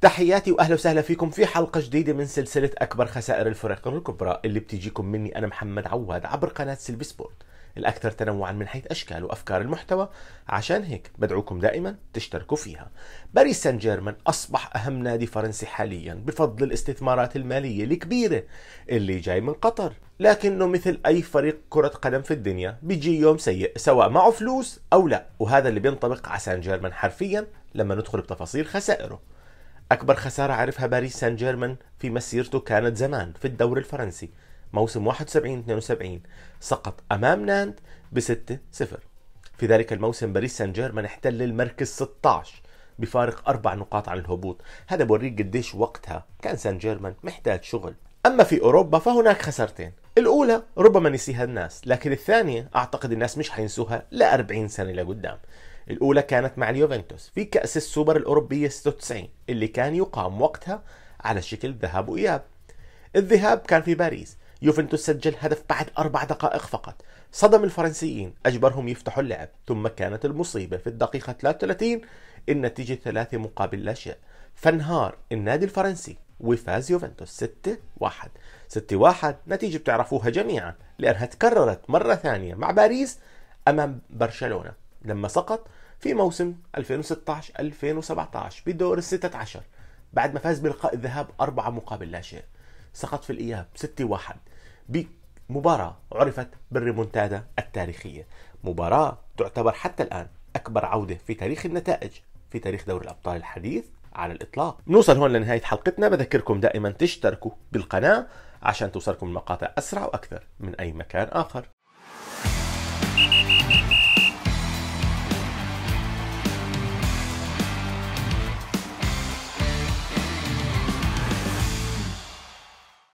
تحياتي واهلا وسهلا فيكم في حلقه جديده من سلسله اكبر خسائر الفرق الكبرى اللي بتجيكم مني انا محمد عواد عبر قناه سلبي سبورت الاكثر تنوعا من حيث اشكال وافكار المحتوى عشان هيك بدعوكم دائما تشتركوا فيها باريس سان جيرمان اصبح اهم نادي فرنسي حاليا بفضل الاستثمارات الماليه الكبيره اللي جاي من قطر لكنه مثل اي فريق كره قدم في الدنيا بيجي يوم سيء سواء معه فلوس او لا وهذا اللي بينطبق على سان جيرمان حرفيا لما ندخل بتفاصيل خسائره أكبر خسارة عرفها باريس سان جيرمان في مسيرته كانت زمان في الدوري الفرنسي موسم 71 72 سقط امام ناند ب 6 0 في ذلك الموسم باريس سان جيرمان احتل المركز 16 بفارق اربع نقاط عن الهبوط هذا بوريك قديش وقتها كان سان جيرمان محتاج شغل اما في اوروبا فهناك خسارتين الاولى ربما نسيها الناس لكن الثانيه اعتقد الناس مش حينسوها ل 40 سنه لقدام الأولى كانت مع اليوفنتوس في كأس السوبر الأوروبية 96 اللي كان يقام وقتها على شكل ذهاب وإياب الذهاب كان في باريس يوفنتوس سجل هدف بعد أربع دقائق فقط صدم الفرنسيين أجبرهم يفتحوا اللعب ثم كانت المصيبة في الدقيقة 33 النتيجة ثلاثة مقابل لا شيء فانهار النادي الفرنسي وفاز يوفنتوس 6-1 6-1 نتيجة بتعرفوها جميعا لأنها تكررت مرة ثانية مع باريس أمام برشلونة لما سقط في موسم 2016 2017 بالدور ال 16 بعد ما فاز بلقاء الذهاب أربعة مقابل لا شيء سقط في الإياب 6-1 بمباراة عرفت بالريمونتادا التاريخية مباراة تعتبر حتى الآن أكبر عودة في تاريخ النتائج في تاريخ دوري الأبطال الحديث على الإطلاق نوصل هون لنهاية حلقتنا بذكركم دائما تشتركوا بالقناة عشان توصلكم المقاطع أسرع وأكثر من أي مكان آخر